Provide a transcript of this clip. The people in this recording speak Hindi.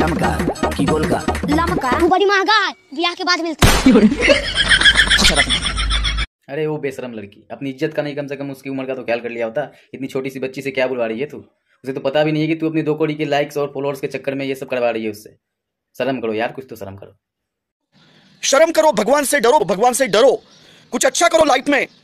लमका की गोल का लमका वो बड़ी महंगा ब्याह के बाद मिलता अच्छा, अरे वो बेशरम लड़की अपनी इज्जत का नहीं कम से कम उसकी उम्र का तो ख्याल कर लिया होता इतनी छोटी सी बच्ची से क्या बुलवा रही है तू उसे तो पता भी नहीं है कि तू अपनी दो कोड़ी के लाइक्स और फॉलोअर्स के चक्कर में ये सब करवा रही है उससे शर्म करो यार कुछ तो शर्म करो शर्म करो भगवान से डरो भगवान से डरो कुछ अच्छा करो लाइफ में